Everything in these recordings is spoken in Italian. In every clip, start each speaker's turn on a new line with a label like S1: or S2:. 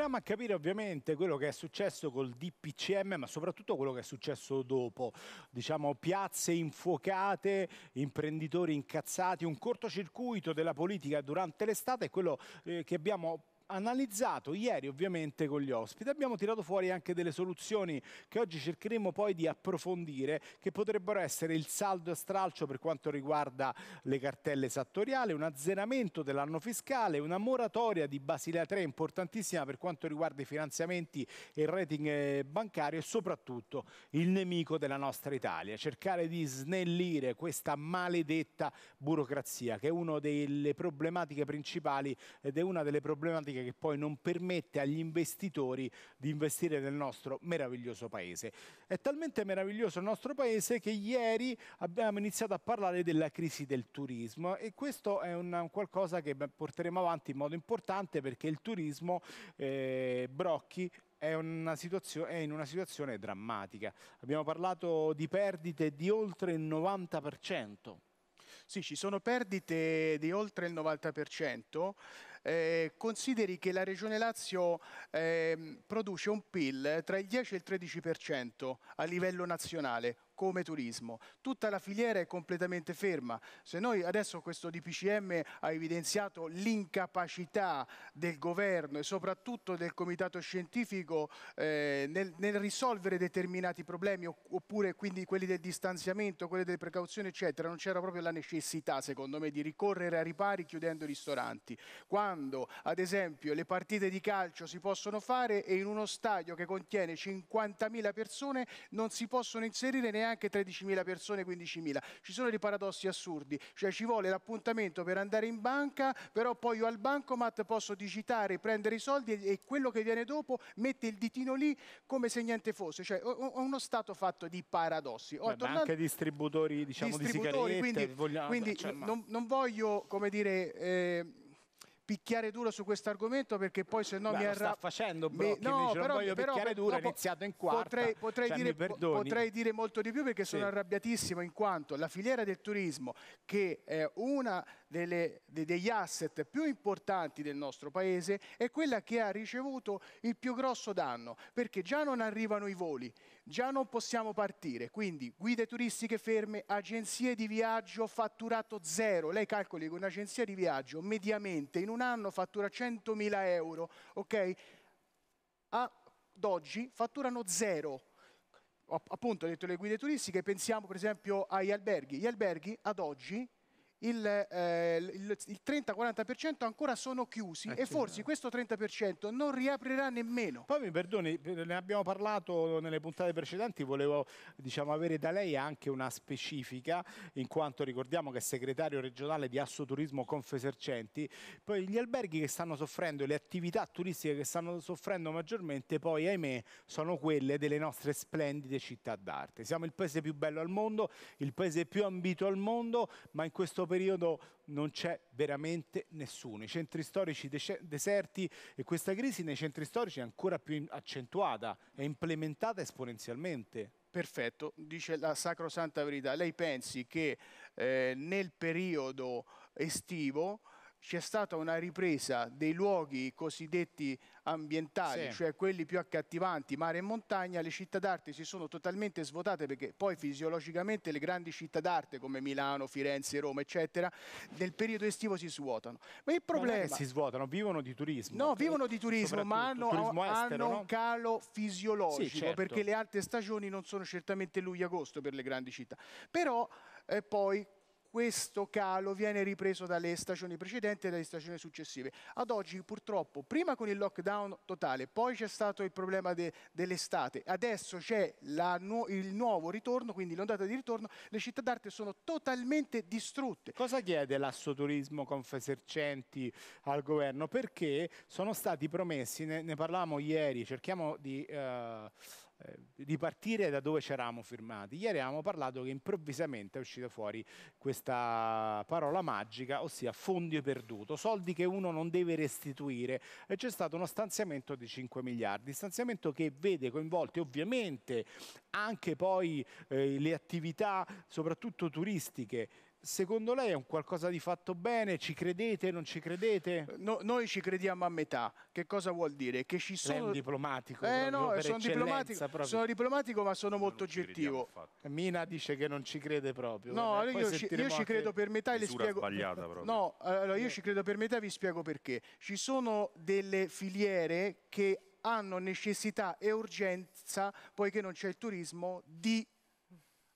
S1: Continuiamo a capire ovviamente quello che è successo col DPCM, ma soprattutto quello che è successo dopo. Diciamo piazze infuocate, imprenditori incazzati, un cortocircuito della politica durante l'estate è quello eh, che abbiamo analizzato ieri ovviamente con gli ospiti. Abbiamo tirato fuori anche delle soluzioni che oggi cercheremo poi di approfondire che potrebbero essere il saldo a stralcio per quanto riguarda le cartelle sattoriali, un azzeramento dell'anno fiscale, una moratoria di Basilea 3 importantissima per quanto riguarda i finanziamenti e il rating eh, bancario e soprattutto il nemico della nostra Italia, cercare di snellire questa maledetta burocrazia che è una delle problematiche principali ed è una delle problematiche economiche che poi non permette agli investitori di investire nel nostro meraviglioso paese. È talmente meraviglioso il nostro paese che ieri abbiamo iniziato a parlare della crisi del turismo e questo è un, qualcosa che porteremo avanti in modo importante perché il turismo eh, Brocchi è, è, in una situazione drammatica. Abbiamo parlato di perdite di oltre il 90%. Sì, ci sono perdite di oltre il 90%,
S2: eh, consideri che la Regione Lazio eh, produce un PIL tra il 10 e il 13% a livello nazionale, come turismo. Tutta la filiera è completamente ferma. Se noi adesso questo DPCM ha evidenziato l'incapacità del governo e soprattutto del comitato scientifico eh, nel, nel, risolvere determinati problemi oppure quindi quelli del distanziamento, quelli delle precauzioni eccetera, non c'era proprio la necessità secondo me di ricorrere a ripari chiudendo i ristoranti. Quando ad esempio le partite di calcio si possono fare e in uno stadio che contiene 50.000 persone non si possono inserire neanche neanche 13.000 persone, 15.000. Ci sono dei paradossi assurdi, cioè ci vuole l'appuntamento per andare in banca, però poi io al bancomat posso digitare, prendere i soldi e, quello che viene dopo mette il ditino lì come se niente fosse, cioè ho, uno stato fatto di paradossi. Ho Beh, oh, tornato... anche
S1: distributori, diciamo, distributori di sigarette, quindi, vogliamo, quindi cioè, ma... non,
S2: non, voglio, come dire... Eh, picchiare duro su questo argomento perché poi se no Beh, mi arra... sta facendo Brocchi, mi... no, mi però, non voglio però, picchiare duro, no, è iniziato in quarta potrei, potrei, cioè, dire, potrei dire, molto di più perché sì. sono arrabbiatissimo in quanto la filiera del turismo che è una delle, de, degli asset più importanti del nostro paese è quella che ha ricevuto il più grosso danno, perché già non arrivano i voli, già non possiamo partire, quindi guide turistiche ferme, agenzie di viaggio fatturato zero. Lei calcoli che un'agenzia di viaggio mediamente in un anno fattura 100.000 euro, ok? Ad oggi fatturano zero appunto ho detto le guide turistiche, pensiamo per esempio agli alberghi. Gli alberghi ad oggi il, eh, il, il 30-40% ancora sono chiusi
S1: eh, e forse questo 30% non riaprirà nemmeno. Poi mi perdoni, ne abbiamo parlato nelle puntate precedenti, volevo diciamo, avere da lei anche una specifica, in quanto ricordiamo che è segretario regionale di Asso Turismo Confesercenti, poi gli alberghi che stanno soffrendo, le attività turistiche che stanno soffrendo maggiormente, poi ahimè sono quelle delle nostre splendide città d'arte. Siamo il paese più bello al mondo, il paese più ambito al mondo, ma in questo periodo non c'è veramente nessuno. I centri storici deserti e questa crisi nei centri storici è ancora più accentuata, è implementata esponenzialmente.
S2: Perfetto, dice la sacrosanta verità. Lei pensi che eh, nel periodo estivo c'è stata una ripresa dei luoghi cosiddetti ambientali, sì. cioè quelli più accattivanti, mare e montagna, le città d'arte si sono totalmente svuotate perché poi fisiologicamente le grandi città d'arte come Milano, Firenze, Roma, eccetera, nel periodo estivo si svuotano. Ma il problema... Non si
S1: svuotano, vivono di turismo. No, vivono di turismo, ma hanno, turismo estero, hanno un
S2: calo fisiologico sì, certo. perché le alte stagioni non sono certamente luglio-agosto per le grandi città. Però eh, poi questo calo viene ripreso dalle stagioni precedenti e dalle stagioni successive. Ad oggi purtroppo, prima con il lockdown totale, poi c'è stato il problema de dell'estate, adesso c'è nu il nuovo ritorno, quindi l'ondata di ritorno, le città d'arte sono
S1: totalmente distrutte. Cosa chiede l'assoturismo Confesercenti al governo? Perché sono stati promessi, ne, ne parlavamo ieri, cerchiamo di eh, eh, di partire da dove ci eravamo firmati. Ieri avevamo parlato che improvvisamente è uscita fuori questa parola magica, ossia fondi perduto, soldi che uno non deve restituire. E c'è stato uno stanziamento di 5 miliardi, stanziamento che vede coinvolti ovviamente anche poi eh, le attività soprattutto turistiche secondo lei è un qualcosa di fatto bene? Ci credete, non ci credete? Eh, no, noi ci crediamo a metà. Che cosa vuol dire? Che ci sono... Lei un diplomatico. Eh no, sono
S2: diplomatico, sono diplomatico, ma sono no, molto oggettivo. Mina dice che non ci crede proprio. No, eh, io, ci, io ci, credo per metà e le spiego... sbagliata proprio. No, allora io ci credo per metà e vi spiego perché. Ci sono delle filiere che hanno necessità e urgenza, poiché non c'è il turismo, di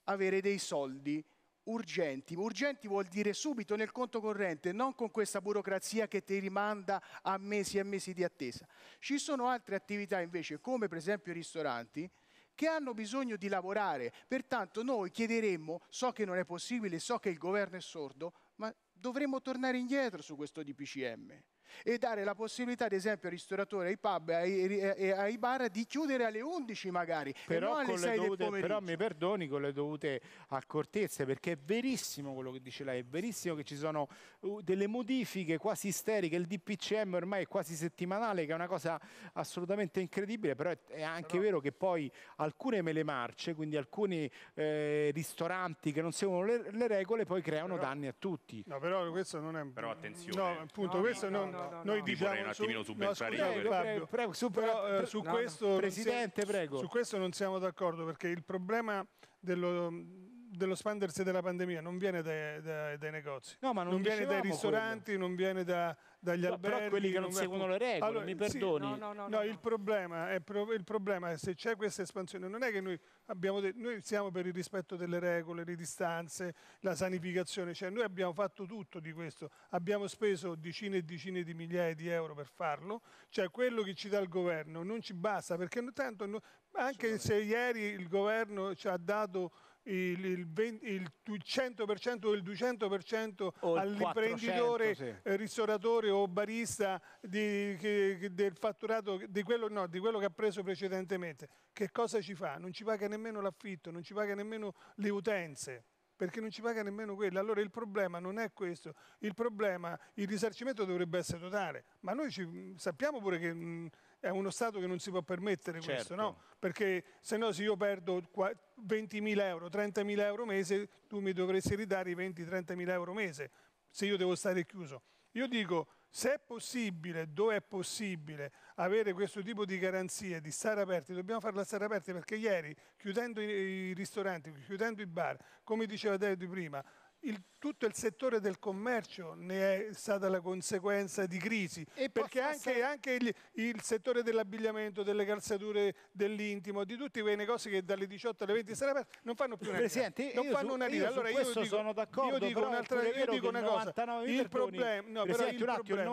S2: avere dei soldi urgenti. Urgenti vuol dire subito nel conto corrente, non con questa burocrazia che ti rimanda a mesi e mesi di attesa. Ci sono altre attività invece, come per esempio i ristoranti, che hanno bisogno di lavorare. Pertanto noi chiederemmo, so che non è possibile, so che il governo è sordo, ma dovremmo tornare indietro su questo DPCM e dare la possibilità, ad esempio, ai ristoratori, ai pub e ai, bar di chiudere alle 11 magari, però, alle 6 dovute, Però
S1: mi perdoni con le dovute accortezze, perché è verissimo quello che dice lei, è verissimo che ci sono uh, delle modifiche quasi isteriche, il DPCM ormai è quasi settimanale, che è una cosa assolutamente incredibile, però è anche però... vero che poi alcune mele marce, quindi alcuni eh, ristoranti che non seguono le, le regole, poi creano però... danni a tutti.
S3: No, però questo non è... Però attenzione. No, appunto, no, questo no, non no, noi diciamo un attimino su, subentrare no, prego, prego, prego, su, però, eh, su questo Presidente, siamo, prego. Su questo non siamo d'accordo perché il problema dello dello spandersi della pandemia non viene dai, dai, dai negozi, no, non, non viene dai ristoranti, quello. non viene da, dagli no, alberghi. Però quelli che non, non seguono le regole, allora, mi perdoni. Sì, no, no, il, problema è, il problema è se c'è questa espansione, non è che noi abbiamo detto, noi siamo per il rispetto delle regole, le distanze, la sanificazione, cioè noi abbiamo fatto tutto di questo, abbiamo speso decine e decine di migliaia di euro per farlo, cioè quello che ci dà il governo non ci basta perché tanto anche se ieri il governo ci ha dato il, il, 20, il 100% del 200% all'imprenditore, sì. Eh, ristoratore o barista di, che, che del fatturato di quello, no, di quello che ha preso precedentemente. Che cosa ci fa? Non ci paga nemmeno l'affitto, non ci paga nemmeno le utenze perché non ci paga nemmeno quello. Allora il problema non è questo, il problema, il risarcimento dovrebbe essere totale, ma noi ci, sappiamo pure che mh, è uno Stato che non si può permettere certo. questo, no? Certo. Perché se no se io perdo 20.000 euro, 30.000 euro mese, tu mi dovresti ridare i 20-30.000 euro mese, se io devo stare chiuso. Io dico, se è possibile, dove è possibile, avere questo tipo di garanzie, di stare aperti, dobbiamo farla stare aperta perché ieri, chiudendo i, i ristoranti, chiudendo i bar, come diceva David prima, il, tutto il settore del commercio ne è stata la conseguenza di crisi, e perché anche, anche il, il, settore dell'abbigliamento, delle calzature, dell'intimo, di tutti quei negozi che dalle 18 alle 20 sera aperti non fanno più una Presidente, non fanno su, una riga. Allora io dico, sono d'accordo, io dico, un'altra, io dico una cosa, il problema, no, però il, problema. il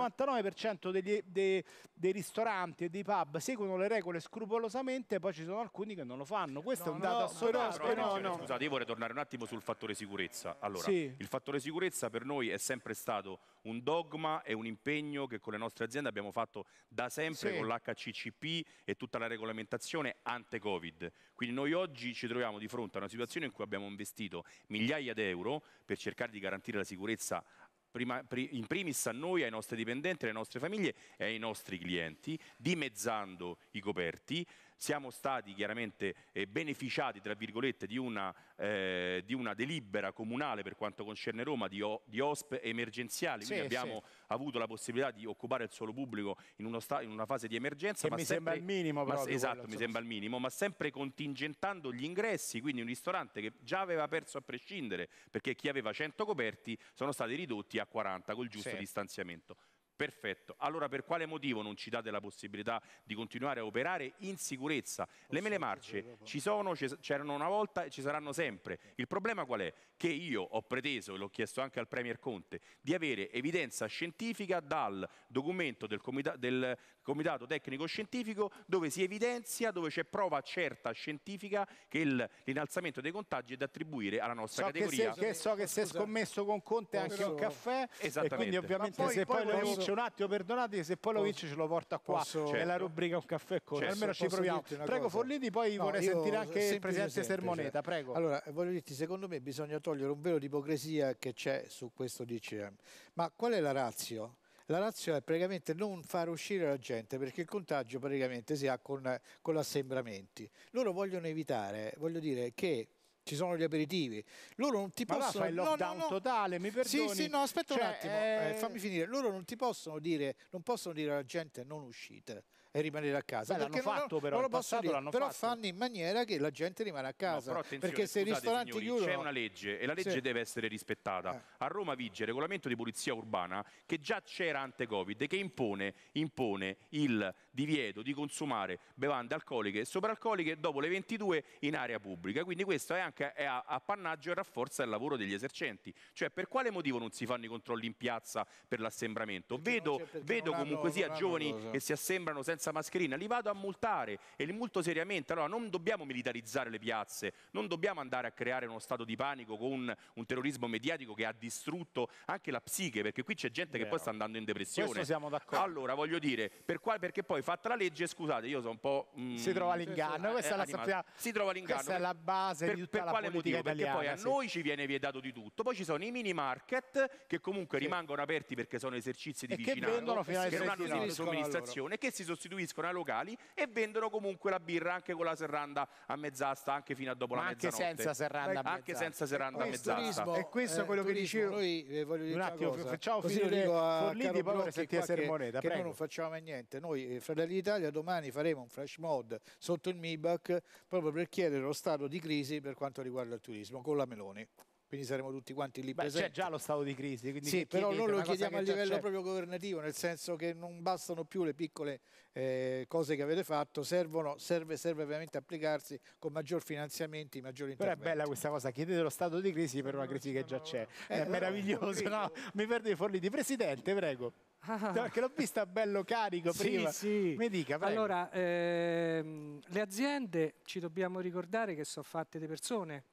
S1: 99% degli, dei, dei, ristoranti e dei pub seguono le regole scrupolosamente, poi ci sono alcuni che non lo fanno, questo no, è un dato no, assoluto.
S4: Eh, no, scusate, io vorrei tornare un attimo sul fattore sicurezza. Allora, sì il fattore sicurezza per noi è sempre stato un dogma e un impegno che con le nostre aziende abbiamo fatto da sempre sì. con l'HCCP e tutta la regolamentazione ante-Covid. Quindi noi oggi ci troviamo di fronte a una situazione in cui abbiamo investito migliaia di euro per cercare di garantire la sicurezza Prima, in primis a noi, ai nostri dipendenti, alle nostre famiglie e ai nostri clienti, dimezzando i coperti, siamo stati chiaramente eh, beneficiati tra virgolette di una, eh, di una, delibera comunale per quanto concerne Roma di, o, di OSP emergenziali, quindi sì, abbiamo sì. avuto la possibilità di occupare il suolo pubblico in, in una fase di emergenza. Che mi sempre, sembra il minimo ma, proprio. esatto, mi sembra il minimo, ma sempre contingentando gli ingressi, quindi un ristorante che già aveva perso a prescindere perché chi aveva 100 coperti sono stati ridotti a 40 col giusto sì. distanziamento. Perfetto, allora per quale motivo non ci date la possibilità di continuare a operare in sicurezza? Le mele marce ci sono, c'erano una volta e ci saranno sempre. Il problema qual è? Che io ho preteso, e l'ho chiesto anche al Premier Conte, di avere evidenza scientifica dal documento del, del, comitato tecnico scientifico dove si evidenzia, dove c'è prova certa scientifica che l'innalzamento dei contagi è da attribuire alla nostra so categoria. Che se, che so
S1: che si è scommesso con Conte anche Però... un caffè e quindi ovviamente poi, se poi, lo vince posso... un attimo, perdonate, se poi lo vince ce lo porta qua posso, nella certo. rubrica un caffè con certo. almeno ci proviamo. Prego Forliti, poi no, vorrei sentire anche il Presidente semplice. Sermoneta, prego. Allora,
S5: voglio dirti, secondo me bisogna togliere un velo di ipocrisia che c'è su questo DCM. Ma qual è la razio? la Lazio è praticamente non far uscire la gente perché il contagio praticamente si ha con, con assembramenti. Loro vogliono evitare, voglio dire che ci sono gli aperitivi. Loro non ti Ma possono. il lockdown no, no, no. totale, mi perdoni. Sì, sì, no, aspetta cioè, un attimo, eh... Eh, fammi finire. Loro non ti possono dire, non possono dire alla gente non uscite e rimanere a casa. Beh, l'hanno fatto non, però, non lo posso dire, però fatto. fanno in maniera che la gente rimane a casa. No, perché se i ristoranti signori, chiudono... C'è una
S4: legge e la legge sì. deve essere rispettata. Eh. A Roma vige il regolamento di pulizia urbana che già c'era ante Covid che impone, impone, il divieto di consumare bevande alcoliche e sopraalcoliche dopo le 22 in area pubblica. Quindi questo è anche è appannaggio e rafforza il lavoro degli esercenti. Cioè per quale motivo non si fanno i controlli in piazza per l'assembramento? vedo, vedo comunque sia giovani che si assembrano senza senza mascherina, li vado a multare e li multo seriamente. Allora non dobbiamo militarizzare le piazze, non dobbiamo andare a creare uno stato di panico con un, un terrorismo mediatico che ha distrutto anche la psiche, perché qui c'è gente Vero. che poi sta andando in depressione. Questo siamo d'accordo. Allora voglio dire, per quale, perché poi fatta la legge, scusate, io sono un po'... Mm, si trova l'inganno, eh, questa, eh, sappiamo, si trova l'inganno. questa è la
S1: base per, di tutta per la quale politica motivo? Italiana, perché poi sì. a
S4: noi ci viene vietato di tutto, poi ci sono i mini market che comunque sì. rimangono aperti perché sono esercizi di e vicinanza che, che non hanno somministrazione, che si sostituiscono sostituiscono ai locali e vendono comunque la birra anche con la serranda a mezz'asta, anche fino a dopo Ma la anche mezzanotte. Senza serranda a anche senza serranda a mezz'asta. E questo è
S5: eh, quello eh, che dicevo. Noi, eh, voglio dire un attimo, facciamo Così finire Forlini, poi vorrei sentire Sermoneta. Che, che noi non facciamo mai niente. Noi, eh, Fratelli d'Italia, domani faremo un flash mod sotto il MIBAC proprio per chiedere lo stato di crisi per quanto riguarda il turismo con la Meloni quindi saremo tutti quanti
S1: lì Beh, presenti. C'è già lo stato di crisi. Quindi sì, però noi lo chiediamo a livello
S5: proprio governativo, nel senso che non bastano più le piccole eh, cose che avete fatto, servono, serve, serve, veramente applicarsi
S1: con maggior finanziamenti, maggiori interventi. Però è bella questa cosa, chiedete lo stato di crisi per una crisi che già c'è. È eh, meraviglioso, no? Mi perdo i forlì Presidente, prego. Ah. Perché l'ho vista bello carico sì, prima. Sì. Mi dica, prego. Allora,
S6: ehm, le aziende ci dobbiamo ricordare che sono fatte di persone,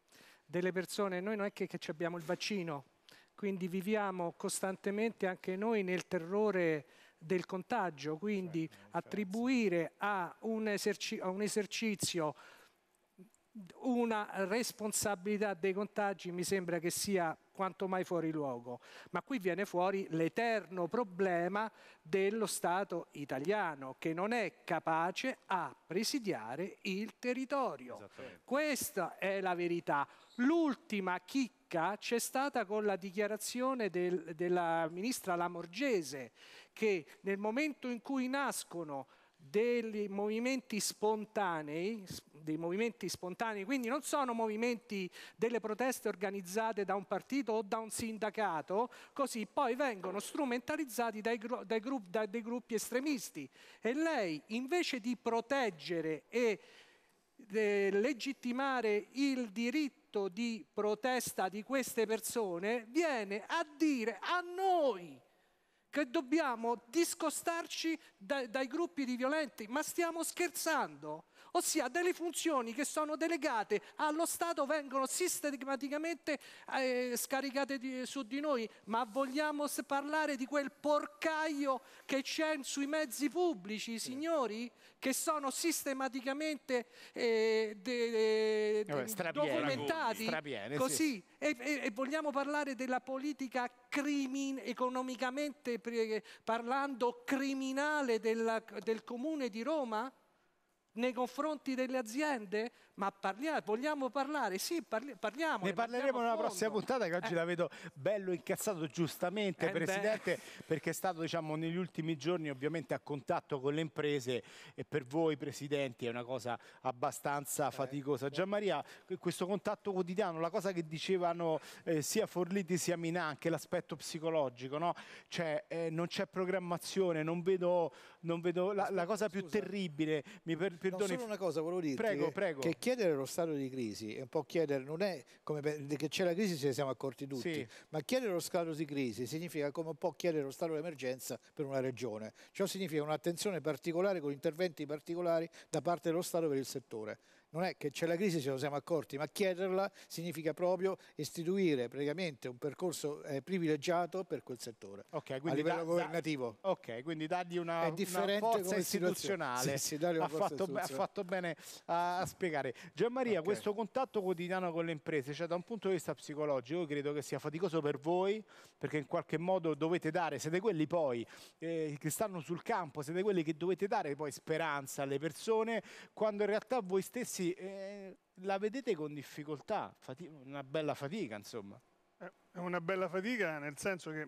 S6: delle persone, noi non è che, che abbiamo il vaccino, quindi viviamo costantemente anche noi nel terrore del contagio, quindi certo, attribuire a un, eserci- a un esercizio una responsabilità dei contagi mi sembra che sia quanto mai fuori luogo, ma qui viene fuori l'eterno problema dello Stato italiano che non è capace a presidiare il territorio. Questa è la verità. L'ultima chicca c'è stata con la dichiarazione del, della ministra Lamorgese che nel momento in cui nascono dei movimenti spontanei, dei movimenti spontanei, quindi non sono movimenti delle proteste organizzate da un partito o da un sindacato, così poi vengono strumentalizzati dai, dai, gru dai, dai gruppi estremisti. E lei invece di proteggere e eh, legittimare il diritto di protesta di queste persone, viene a dire a noi che dobbiamo discostarci da, dai gruppi di violenti. Ma stiamo scherzando? ossia delle funzioni che sono delegate allo Stato vengono sistematicamente eh, scaricate di, su di noi, ma vogliamo parlare di quel porcaio che c'è sui mezzi pubblici, signori, che sono sistematicamente eh, de, de, Vabbè, eh, documentati strabiene, così. Sì. E, e, e, vogliamo parlare della politica crimin, economicamente parlando criminale della, del comune di Roma? nei confronti delle aziende? ma parliamo, vogliamo parlare? Sì, parli, parliamo. Ne,
S1: parleremo nella prossima puntata che oggi eh. la vedo bello incazzato giustamente, eh Presidente, beh. perché è stato diciamo, negli ultimi giorni ovviamente a contatto con le imprese e per voi Presidenti è una cosa abbastanza eh. faticosa. Gianmaria, questo contatto quotidiano, la cosa che dicevano eh, sia Forliti sia Minà, anche l'aspetto psicologico, no? cioè, eh, non c'è programmazione, non vedo, non vedo la, la, cosa più terribile, mi per, perdoni. No, solo una cosa volevo dire. Prego, prego. Che
S5: chiedere lo stato di crisi è un po' chiedere, non è come che c'è la crisi se ne siamo accorti tutti, sì. ma chiedere lo stato di crisi significa come un po' chiedere lo stato di emergenza per una regione. Ciò significa un'attenzione particolare con interventi particolari da parte dello Stato per il settore non è che c'è la crisi, ce lo siamo accorti, ma chiederla significa proprio istituire praticamente un percorso eh, privilegiato per quel settore
S1: okay, a livello da, governativo. Da, ok, quindi dargli una, una forza istituzionale. Sì, sì, ha, fatto ha, fatto bene a, a spiegare. Gianmaria, okay. questo contatto quotidiano con le imprese, cioè da un punto di vista psicologico, credo che sia faticoso per voi, perché in qualche modo dovete dare, siete quelli poi eh, che stanno sul campo, siete quelli che dovete dare poi speranza alle persone, quando in realtà voi stessi ragazzi eh, la vedete con difficoltà, una bella fatica insomma.
S3: È una bella fatica nel senso che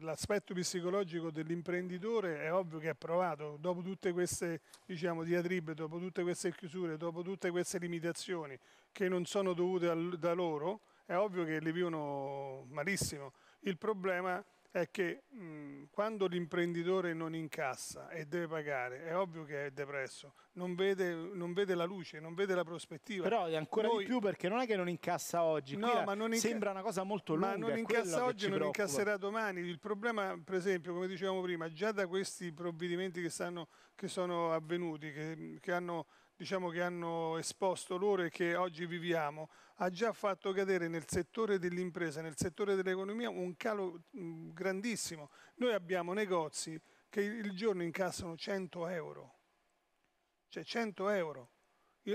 S3: l'aspetto psicologico dell'imprenditore è ovvio che è provato dopo tutte queste diciamo, diatribe, dopo tutte queste chiusure, dopo tutte queste limitazioni che non sono dovute al, da loro, è ovvio che le vivono malissimo. Il problema è è che mh, mhmm, quando l'imprenditore non incassa e deve pagare, è ovvio che è depresso, non vede, non vede la luce, non vede la prospettiva. Però è ancora Noi, di
S1: più perché non è che non incassa oggi, no, ma non inca- sembra una cosa molto lunga. Ma non incassa oggi non preoccupa. incasserà
S3: domani. Il problema, per esempio, come dicevamo prima, già da questi provvedimenti che, stanno, che sono avvenuti, che, che hanno diciamo, che hanno esposto loro e che oggi viviamo, ha già fatto cadere nel settore dell'impresa, nel settore dell'economia, un calo grandissimo. Noi abbiamo negozi che il giorno incassano 100 euro, cioè 100 euro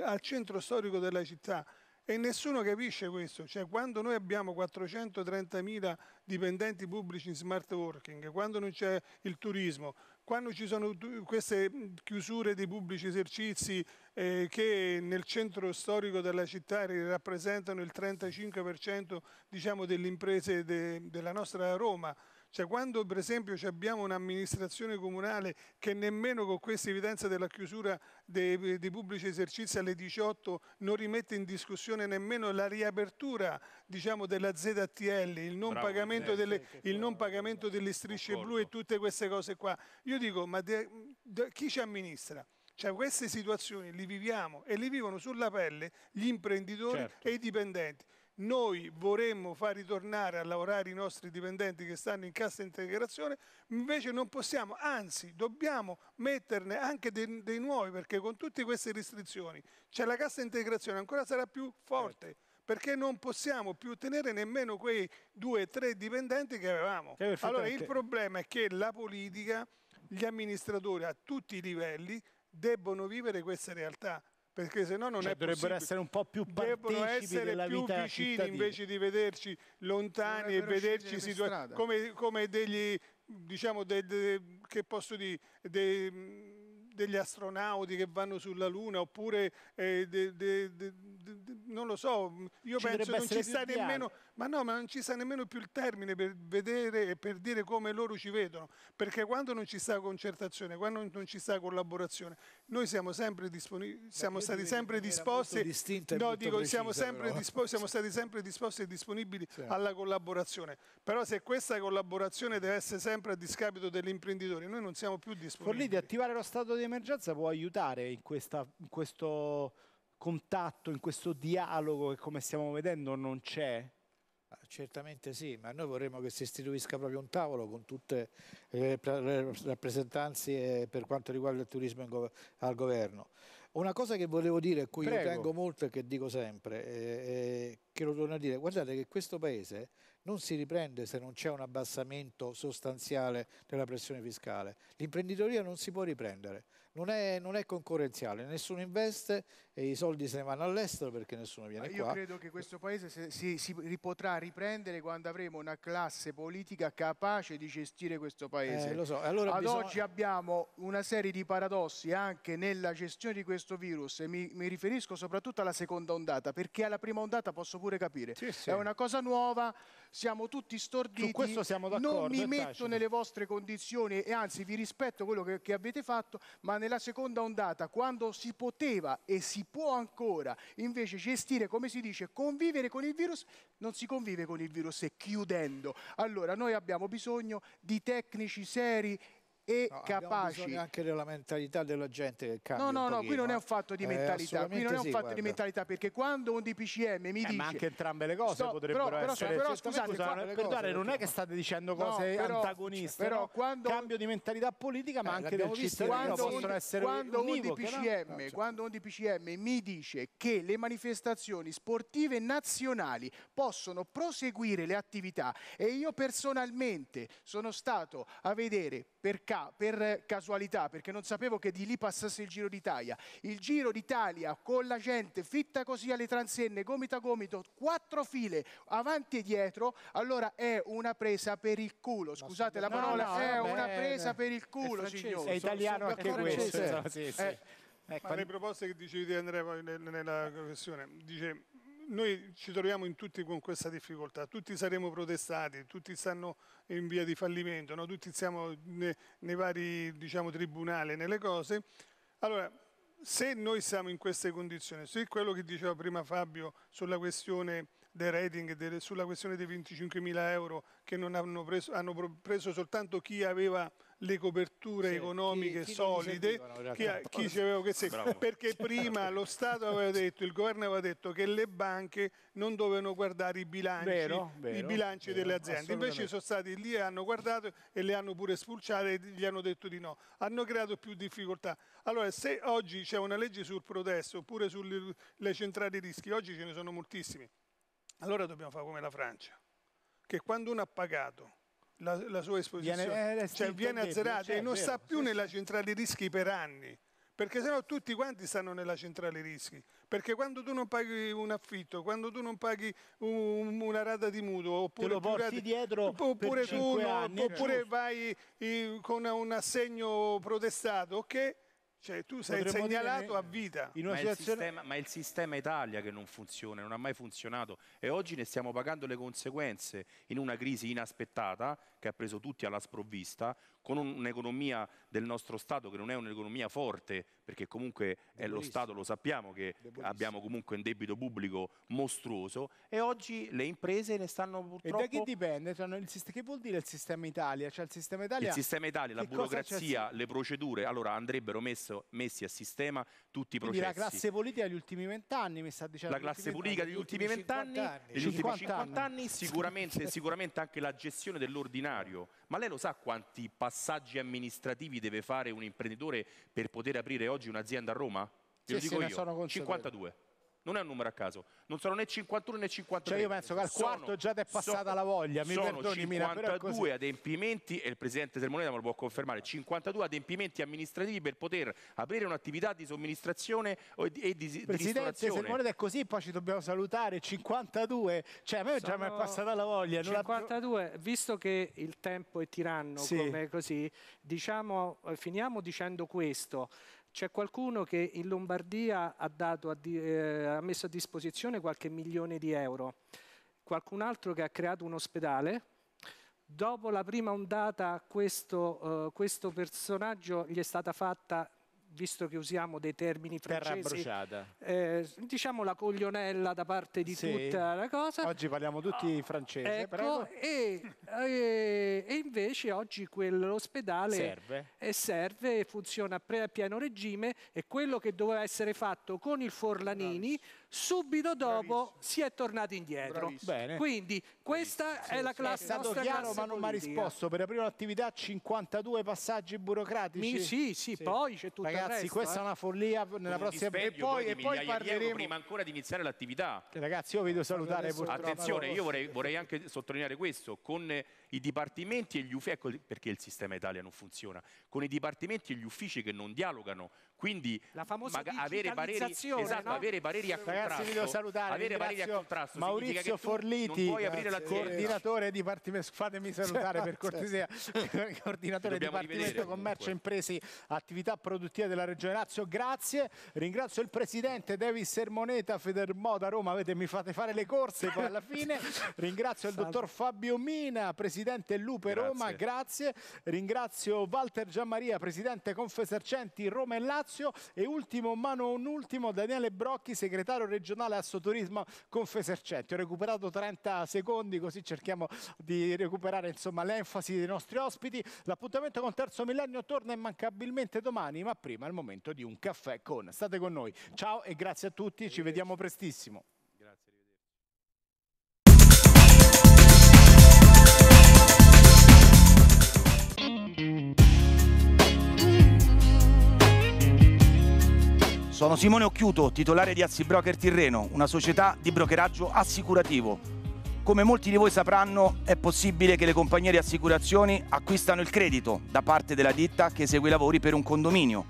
S3: al centro storico della città e nessuno capisce questo, cioè quando noi abbiamo 430.000 dipendenti pubblici in smart working, quando non c'è il turismo, quando ci sono queste mm, chiusure dei pubblici esercizi eh, che nel centro storico della città rappresentano il 35% diciamo, delle imprese de, della nostra Roma, cioè, quando per esempio abbiamo un'amministrazione comunale che nemmeno con questa evidenza della chiusura dei, dei pubblici esercizi alle 18 non rimette in discussione nemmeno la riapertura diciamo, della ZTL, il non Bravo, pagamento, eh, delle, il non pagamento delle strisce blu e tutte queste cose qua. Io dico, ma de, de, chi ci amministra? Cioè queste situazioni le viviamo e le vivono sulla pelle gli imprenditori certo. e i dipendenti noi vorremmo far ritornare a lavorare i nostri dipendenti che stanno in cassa integrazione, invece non possiamo, anzi dobbiamo metterne anche dei, dei nuovi perché con tutte queste restrizioni c'è cioè la cassa integrazione, ancora sarà più forte. Certo perché non possiamo più tenere nemmeno quei due o tre dipendenti che avevamo. Che allora il problema è che la politica, gli amministratori a tutti i livelli debbono vivere questa realtà, perché se no non cioè, è dovrebbero possibile. essere un
S1: po' più devono essere più vicini cittadina. invece
S3: di vederci lontani e vederci situazioni come, come, degli diciamo de, de, che posso dire de, degli astronauti che vanno sulla Luna oppure eh, non lo so, io ci penso che non ci sia nemmeno, ma no, ma non ci sta nemmeno più il termine per vedere e per dire come loro ci vedono, perché quando non ci sta concertazione, quando non ci sta collaborazione, noi siamo sempre disponibili, siamo stati sempre disposti, no, dico, precisa, siamo, sempre disposti, siamo stati sempre disposti e disponibili sì. alla collaborazione, però se questa collaborazione deve essere sempre a discapito dell'imprenditore, noi non siamo più disponibili.
S1: Forlì, attivare lo stato di emergenza può aiutare in, questa, in questo contatto, in questo dialogo che come stiamo vedendo non c'è?
S5: Ah, certamente sì, ma noi vorremmo che si istituisca proprio un tavolo con tutte le rappresentanze eh, per quanto riguarda il turismo al governo. Una cosa che volevo dire, a cui Prego. io tengo molto e che dico sempre, eh, eh, che lo torno a dire, guardate che questo paese non si riprende se non c'è un abbassamento sostanziale della pressione fiscale. L'imprenditoria non si può riprendere, non è, non è concorrenziale, nessuno investe e i soldi se ne vanno all'estero perché nessuno viene io qua. Io
S2: credo che questo paese se, si, si, potrà riprendere quando avremo una classe politica capace di gestire questo paese. Eh, so. allora Ad bisogna... oggi abbiamo una serie di paradossi anche nella gestione di questo virus e mi, mi riferisco soprattutto alla seconda ondata perché alla prima ondata posso pure capire. Sì, sì. È una cosa nuova, siamo tutti storditi. Su questo siamo d'accordo. Non mi metto tacito. nelle vostre condizioni e anzi vi rispetto quello che, che avete fatto, ma nella seconda ondata quando si poteva e si può ancora invece gestire, come si dice, convivere con il virus, non si convive con il virus e chiudendo. Allora noi abbiamo bisogno di tecnici seri e no, capaci anche della mentalità della gente che cambia no no no eh. eh, qui non è un fatto di mentalità eh, qui non è un sì, fatto guarda. di mentalità perché quando un DPCM mi eh, dice ma anche entrambe le cose sto, potrebbero però, essere però, scusate scusa, qua, per dare, non è che
S1: state dicendo cose no, però, antagoniste però no? quando cambio
S2: di mentalità politica eh, anche del cittadino quando, possono essere quando univoche, un, DPCM, cioè. quando un DPCM mi dice che le manifestazioni sportive nazionali possono proseguire le attività e io personalmente sono stato a vedere per caso ca- per casualità, perché non sapevo che di lì passasse il Giro d'Italia. Il Giro d'Italia con la gente fitta così alle transenne, gomito a gomito, quattro file avanti e dietro, allora è una presa per il culo. Scusate no, la parola, no, no, è vabbè, una presa eh, per il culo, signore. È italiano sono, sono anche questo. Sì, sì. Eh,
S3: Ecco. Ma le proposte che dicevi di Andrea nella professione, dice noi ci troviamo in tutti con questa difficoltà, tutti saremo protestati, tutti stanno in via di fallimento, no? tutti siamo nei, nei vari diciamo, tribunali, nelle cose. Allora, se noi siamo in queste condizioni, se quello che diceva prima Fabio sulla questione dei rating, de, sulla questione dei 25 mila euro che non hanno preso, hanno preso soltanto chi aveva le coperture sì, economiche chi, chi solide, chi, chi diceva che sì, perché prima lo Stato aveva detto, il governo aveva detto che le banche non dovevano guardare i bilanci, vero, vero, i bilanci vero, delle aziende, invece sono stati lì e hanno guardato e le hanno pure spulciate e gli hanno detto di no, hanno creato più difficoltà. Allora se oggi c'è una legge sul protesto oppure sulle centrali rischi, oggi ce ne sono moltissimi, allora dobbiamo fare come la Francia, che quando uno ha pagato la, la sua esposizione viene, eh, cioè, viene azzerata cioè, e non vero, sta più sì, nella centrale rischi per anni perché sennò tutti quanti stanno nella centrale rischi perché quando tu non paghi un affitto quando tu non paghi un, una rata di mutuo oppure, Te lo porti dietro oppure, tu, anni, oppure vai eh, con un assegno protestato ok cioè tu sei Potremmo segnalato dire, a vita. In ma, situazione... il sistema,
S4: ma è il sistema Italia che non funziona, non ha mai funzionato e oggi ne stiamo pagando le conseguenze in una crisi inaspettata che ha preso tutti alla sprovvista, con un'economia del nostro Stato che non è un'economia forte, perché comunque è lo Stato, lo sappiamo, che abbiamo comunque un debito pubblico mostruoso e oggi le imprese ne stanno purtroppo... E da che
S1: dipende? che vuol dire il sistema Italia? Cioè il sistema Italia... Il sistema
S4: Italia, la burocrazia, le procedure, allora andrebbero messo, messi a sistema tutti i Quindi processi. la classe
S1: politica degli ultimi vent'anni, mi sta dicendo... La classe politica degli ultimi vent'anni, degli ultimi 50, 50 anni, anni
S4: sicuramente, sicuramente anche la gestione dell'ordinario, ma lei lo sa quanti passaggi passaggi amministrativi deve fare un imprenditore per poter aprire oggi un'azienda a Roma? Io sì, dico io, 52 non è un numero a caso, non sono né 51 né 53. Cioè io penso che al sono, quarto già ti è passata sono, la voglia, mi sono perdoni, 52 Mina, adempimenti, e il Presidente Sermoneta me lo può confermare, 52 adempimenti amministrativi per poter aprire un'attività di somministrazione e di, di Presidente Sermoneta è
S1: così, poi ci dobbiamo salutare, 52, cioè a me sono già mi è passata la voglia. 52,
S6: la... visto che il tempo è tiranno sì. come così, diciamo, eh, finiamo dicendo questo, c'è qualcuno che in Lombardia ha, a di, eh, ha messo a disposizione qualche milione di euro, qualcun altro che ha creato un ospedale, dopo la prima ondata questo, uh, questo personaggio gli è stata fatta visto che usiamo dei termini francesi, eh, diciamo la coglionella da parte di sì. tutta la cosa. Oggi parliamo tutti oh, francesi, ecco, e, e, eh, e, invece oggi quell'ospedale serve. serve, funziona a pieno regime e quello che doveva essere fatto con il Forlanini... No subito dopo Bravissimo. si è tornati indietro. Quindi questa Bravissimo. è la classe. È stato chiaro ma non mi ha risposto.
S1: Per aprire un'attività 52 passaggi burocratici. Mi, sì, sì, sì, poi c'è tutto Ragazzi, resto, questa eh. è una follia nella prossima e poi, e poi parleremo prima
S4: ancora di iniziare l'attività.
S1: Eh, ragazzi, io vi devo salutare purtroppo. Attenzione, io vorrei,
S4: vorrei anche sottolineare questo con i dipartimenti e gli uffici ecco perché il sistema Italia non funziona. Con i dipartimenti e gli uffici che non dialogano quindi famosa avere, barrieri, esatto, avere pareri a contrasto, Ragazzi, salutare, avere barrieri a contrasto Maurizio Forliti, non puoi aprire l'azienda. coordinatore
S1: di Partimento, fatemi salutare per certo. cortesia, coordinatore di Partimento Commercio Impresi Attività Produttive della Regione Lazio, grazie, ringrazio il Presidente Davis Sermoneta, Federmoda Roma, Vede, mi fate fare le corse poi alla fine, ringrazio il Dottor Fabio Mina, Presidente Lupe grazie. Roma, grazie, ringrazio Walter Giammaria, Presidente Confesercenti Roma e Lazio, Lazio e ultimo ma non ultimo Daniele Brocchi, segretario regionale Assoturismo Confesercenti. Ho recuperato 30 secondi così cerchiamo di recuperare l'enfasi dei nostri ospiti. L'appuntamento con Terzo Millennio torna immancabilmente domani, ma prima è il momento di un caffè con. State con noi. Ciao e grazie a tutti, ci vediamo prestissimo. Grazie, arrivederci. Sono Simone Occhiuto, titolare di Azzi Broker Tirreno, una società di brokeraggio assicurativo. Come molti di voi sapranno, è possibile che le compagnie di assicurazioni acquistano il credito da parte della ditta che esegue i lavori per un condominio.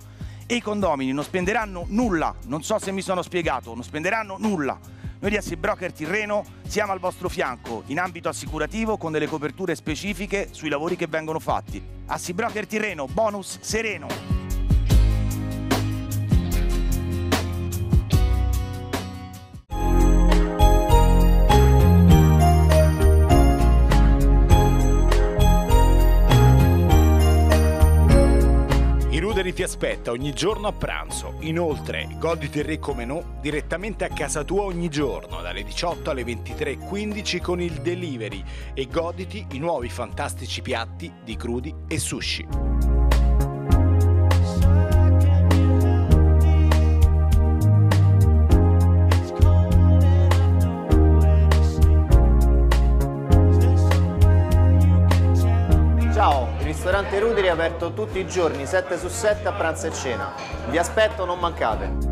S1: E i condomini non spenderanno nulla, non so se mi sono spiegato, non spenderanno nulla. Noi di Assi Broker Tirreno siamo al vostro fianco in ambito assicurativo con delle coperture specifiche sui lavori che vengono fatti. Assi Broker Tirreno, bonus sereno. aspetta ogni giorno a pranzo. Inoltre, goditi il ricco menù direttamente a casa tua ogni giorno, dalle 18 alle 23.15 con il delivery e goditi i nuovi fantastici piatti di crudi e sushi.
S2: ristorante Ruderi aperto tutti i giorni 7 su 7 a pranzo e cena. Vi aspetto, non mancate!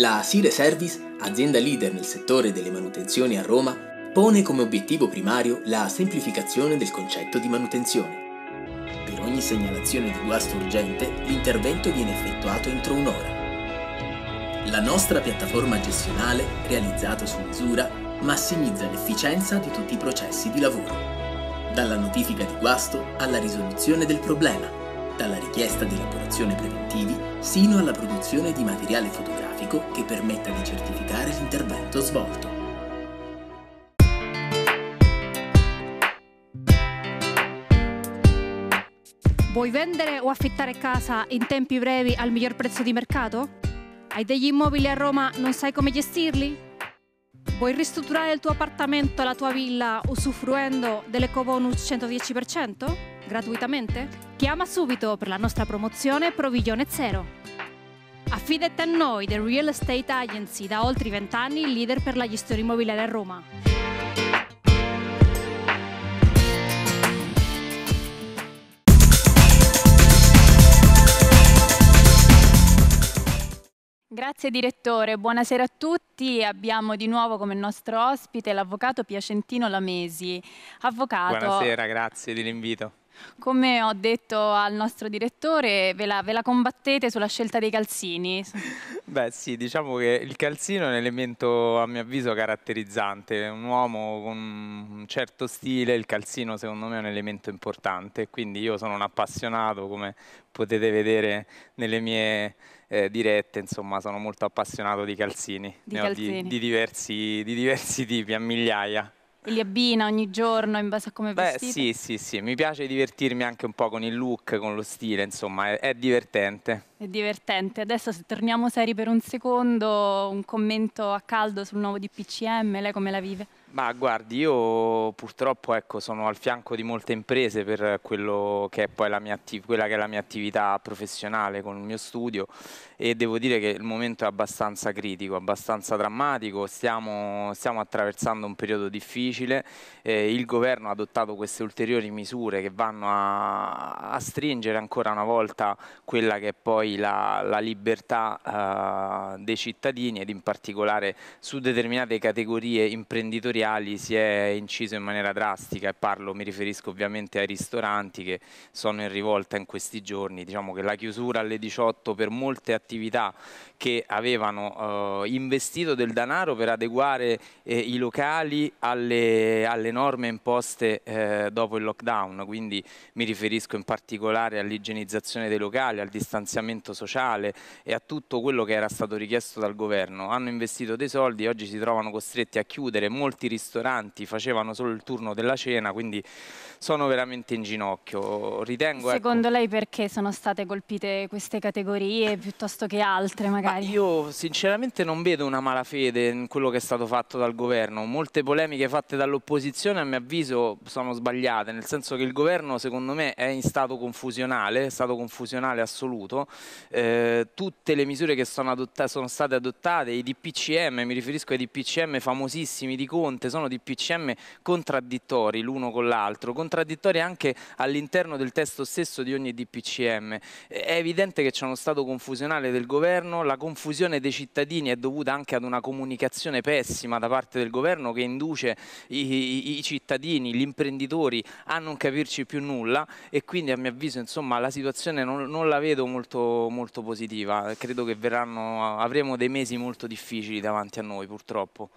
S7: La Sire Service, azienda leader nel settore delle manutenzioni a Roma, pone come obiettivo primario la semplificazione del concetto di manutenzione. Per ogni segnalazione di guasto urgente, l'intervento viene effettuato entro un'ora. La nostra piattaforma gestionale, realizzata su misura, massimizza l'efficienza di tutti i processi di lavoro dalla notifica di guasto alla risoluzione del problema, dalla richiesta di elaborazione preventivi sino alla produzione di materiale fotografico che permetta di certificare l'intervento svolto.
S8: Vuoi vendere o affittare casa in tempi brevi al miglior prezzo di mercato? Hai degli immobili a Roma, non sai come gestirli? Vuoi ristrutturare il tuo appartamento, la tua villa, usufruendo dell'ecobonus 110%? Gratuitamente? Chiama subito per la nostra promozione Provigione Zero. Affidati a noi, The Real Estate Agency, da oltre 20 anni leader per la gestione immobiliare a Roma. Grazie direttore, buonasera a tutti. Abbiamo di nuovo come nostro ospite l'avvocato Piacentino Lamesi. Avvocato. Buonasera,
S7: grazie dell'invito.
S8: Come ho detto al nostro direttore, ve la, ve la, combattete sulla scelta dei calzini?
S7: Beh sì, diciamo che il calzino è un elemento a mio avviso caratterizzante, un uomo con un certo stile, il calzino secondo me è un elemento importante, quindi io sono un appassionato come potete vedere nelle mie eh, dirette, insomma sono molto appassionato di calzini, di, calzini. Di, di, diversi, di diversi tipi, a migliaia.
S8: E li abbina ogni giorno in base a come Beh, Sì,
S7: sì, sì, mi piace divertirmi anche un po' con il look, con lo stile, insomma, è, è divertente.
S8: È divertente. Adesso se torniamo seri per un secondo, un commento a caldo sul nuovo DPCM, lei come la vive?
S7: Ma guardi, io purtroppo ecco, sono al fianco di molte imprese per che quella che è la mia attività professionale con il mio studio e devo dire che il momento è abbastanza critico, abbastanza drammatico, stiamo, stiamo attraversando un periodo difficile, eh, il governo ha adottato queste ulteriori misure che vanno a, a stringere ancora una volta quella che è poi la, la libertà eh, dei cittadini ed in particolare su determinate categorie imprenditoriali materiali si è inciso in maniera drastica e parlo, mi riferisco ovviamente ai ristoranti che sono in rivolta in questi giorni, diciamo che la chiusura alle 18 per molte attività che avevano eh, investito del denaro per adeguare eh, i locali alle, alle norme imposte eh, dopo il lockdown, quindi mi riferisco in particolare all'igienizzazione dei locali, al distanziamento sociale e a tutto quello che era stato richiesto dal governo. Hanno investito dei soldi, oggi si trovano costretti a chiudere molti ristoranti facevano solo il turno della cena, quindi sono veramente in ginocchio. Ritengo, ecco Secondo
S8: ecco, lei perché sono state colpite queste categorie piuttosto che altre magari? Ma io
S7: sinceramente non vedo una malafede in quello che è stato fatto dal governo. Molte polemiche fatte dall'opposizione a mio avviso sono sbagliate, nel senso che il governo secondo me è in stato confusionale, è stato confusionale assoluto. Eh, tutte le misure che sono, adottate, sono state adottate, i DPCM, mi riferisco ai DPCM famosissimi di Conte, sono DPCM contraddittori l'uno con l'altro, contraddittorie anche all'interno del testo stesso di ogni DPCM. È evidente che c'è uno stato confusionale del governo, la confusione dei cittadini è dovuta anche ad una comunicazione pessima da parte del governo che induce i, i, i cittadini, gli imprenditori a non capirci più nulla e quindi a mio avviso insomma, la situazione non, non la vedo molto, molto positiva, credo che verranno, avremo dei mesi molto difficili davanti a noi purtroppo.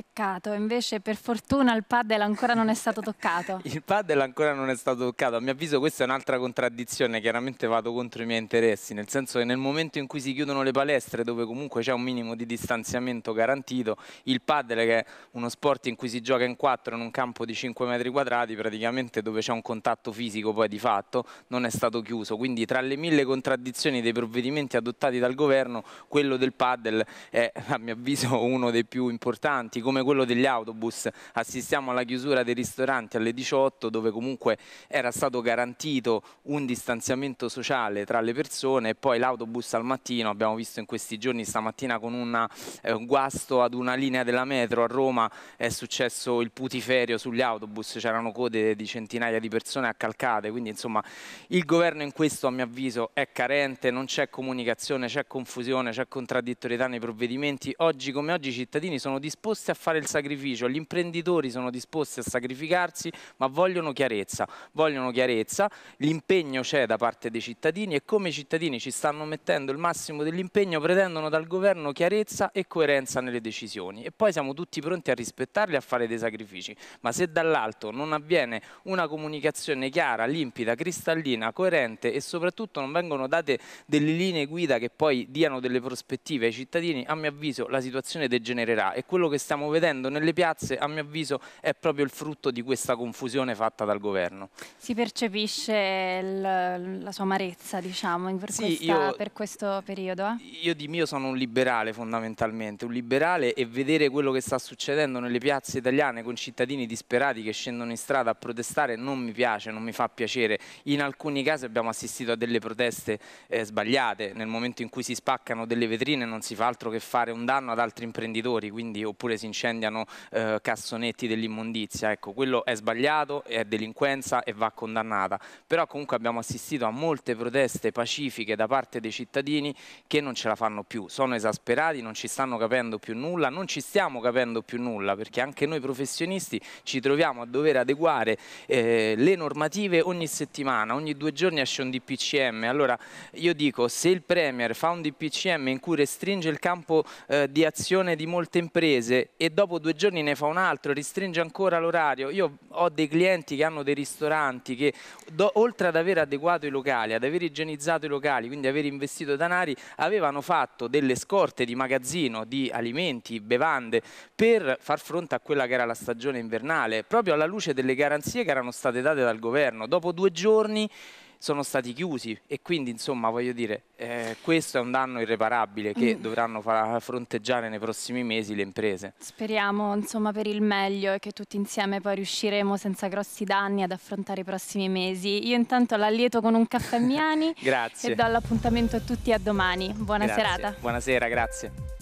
S8: Peccato, invece per fortuna il padel ancora non è stato toccato.
S7: il padel ancora non è stato toccato, a mio avviso questa è un'altra contraddizione, chiaramente vado contro i miei interessi, nel senso che nel momento in cui si chiudono le palestre dove comunque c'è un minimo di distanziamento garantito, il padel che è uno sport in cui si gioca in quattro in un campo di 5 metri quadrati, praticamente dove c'è un contatto fisico poi di fatto, non è stato chiuso, quindi tra le mille contraddizioni dei provvedimenti adottati dal governo, quello del padel è a mio avviso uno dei più importanti come quello degli autobus, assistiamo alla chiusura dei ristoranti alle 18 dove comunque era stato garantito un distanziamento sociale tra le persone e poi l'autobus al mattino, abbiamo visto in questi giorni stamattina con una, eh, un guasto ad una linea della metro a Roma è successo il putiferio sugli autobus, c'erano code di centinaia di persone accalcate, quindi insomma il governo in questo a mio avviso è carente, non c'è comunicazione, c'è confusione, c'è contraddittorietà nei provvedimenti, oggi come oggi i cittadini sono disposti a fare il sacrificio, gli imprenditori sono disposti a sacrificarsi, ma vogliono chiarezza, vogliono chiarezza, l'impegno c'è da parte dei cittadini e come i cittadini ci stanno mettendo il massimo dell'impegno pretendono dal governo chiarezza e coerenza nelle decisioni e poi siamo tutti pronti a rispettarli e a fare dei sacrifici, ma se dall'alto non avviene una comunicazione chiara, limpida, cristallina, coerente e soprattutto non vengono date delle linee guida che poi diano delle prospettive ai cittadini, a mio avviso la situazione degenererà e quello che stiamo stiamo vedendo nelle piazze, a mio avviso, è proprio il frutto di questa confusione fatta dal governo.
S8: Si percepisce il, la sua amarezza, diciamo, per, sì, questa, io, per questo periodo?
S7: Io di mio sono un liberale fondamentalmente, un liberale e vedere quello che sta succedendo nelle piazze italiane con cittadini disperati che scendono in strada a protestare non mi piace, non mi fa piacere. In alcuni casi abbiamo assistito a delle proteste eh, sbagliate, nel momento in cui si spaccano delle vetrine non si fa altro che fare un danno ad altri imprenditori, quindi oppure si incendiano eh, cassonetti dell'immondizia, ecco, quello è sbagliato, è delinquenza e va condannata, però comunque abbiamo assistito a molte proteste pacifiche da parte dei cittadini che non ce la fanno più, sono esasperati, non ci stanno capendo più nulla, non ci stiamo capendo più nulla perché anche noi professionisti ci troviamo a dover adeguare eh, le normative ogni settimana, ogni due giorni esce un DPCM, allora io dico se il Premier fa un DPCM in cui restringe il campo eh, di azione di molte imprese e dopo due giorni ne fa un altro, ristringe ancora l'orario. Io ho dei clienti che hanno dei ristoranti che do, oltre ad aver adeguato i locali, ad aver igienizzato i locali, quindi aver investito denari, avevano fatto delle scorte di magazzino di alimenti, bevande per far fronte a quella che era la stagione invernale, proprio alla luce delle garanzie che erano state date dal governo. Dopo due giorni sono stati chiusi e quindi insomma voglio dire eh, questo è un danno irreparabile che mm. dovranno fronteggiare nei prossimi mesi le imprese.
S8: Speriamo insomma per il meglio e che tutti insieme poi riusciremo senza grossi danni ad affrontare i prossimi mesi. Io intanto l'allieto con un caffè Miani e do l'appuntamento a tutti a domani. Buona grazie. serata.
S7: Buonasera, grazie.